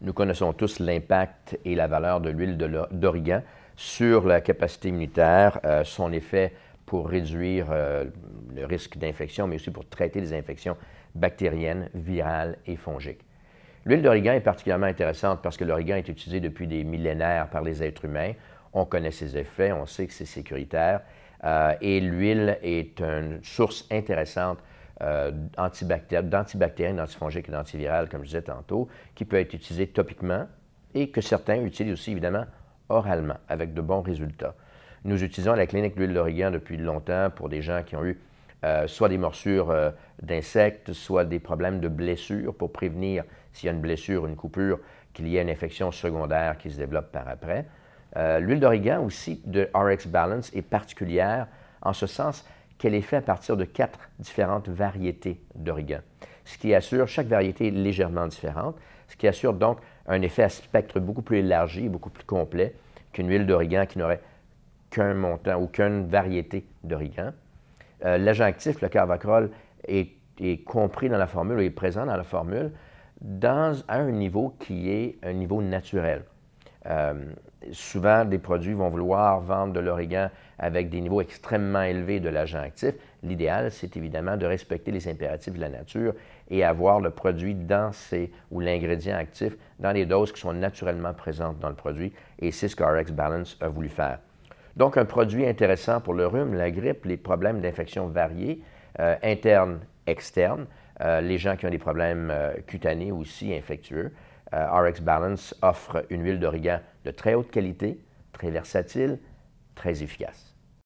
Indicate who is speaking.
Speaker 1: Nous connaissons tous l'impact et la valeur de l'huile d'origan sur la capacité immunitaire, euh, son effet pour réduire euh, le risque d'infection, mais aussi pour traiter les infections bactériennes, virales et fongiques. L'huile d'origan est particulièrement intéressante parce que l'origan est utilisé depuis des millénaires par les êtres humains. On connaît ses effets, on sait que c'est sécuritaire. Euh, et l'huile est une source intéressante euh, anti d'antifongiques et d'antivirales, comme je disais tantôt, qui peut être utilisé topiquement et que certains utilisent aussi, évidemment, oralement, avec de bons résultats. Nous utilisons la clinique l'huile d'origan depuis longtemps pour des gens qui ont eu euh, soit des morsures euh, d'insectes, soit des problèmes de blessures pour prévenir, s'il y a une blessure, une coupure, qu'il y ait une infection secondaire qui se développe par après. Euh, l'huile d'origan aussi de RX Balance est particulière en ce sens qu'elle est faite à partir de quatre différentes variétés d'origan, ce qui assure chaque variété légèrement différente, ce qui assure donc un effet à spectre beaucoup plus élargi, beaucoup plus complet qu'une huile d'origan qui n'aurait qu'un montant ou qu'une variété d'origan. Euh, l'agent actif, le carvacrol, est, compris dans la formule, est présent dans la formule, dans, à un niveau qui est un niveau naturel. Euh, souvent, des produits vont vouloir vendre de l'origan avec des niveaux extrêmement élevés de l'agent actif. L'idéal, c'est évidemment de respecter les impératifs de la nature et avoir le produit dans ou l'ingrédient actif dans les doses qui sont naturellement présentes dans le produit. Et c'est ce qu'RX Balance a voulu faire. Donc, un produit intéressant pour le rhume, la grippe, les problèmes d'infection variés, euh, internes, externes, euh, les gens qui ont des problèmes cutanés aussi infectieux. Euh, RX Balance offre une huile d'origan de très haute qualité, très versatile, très efficace.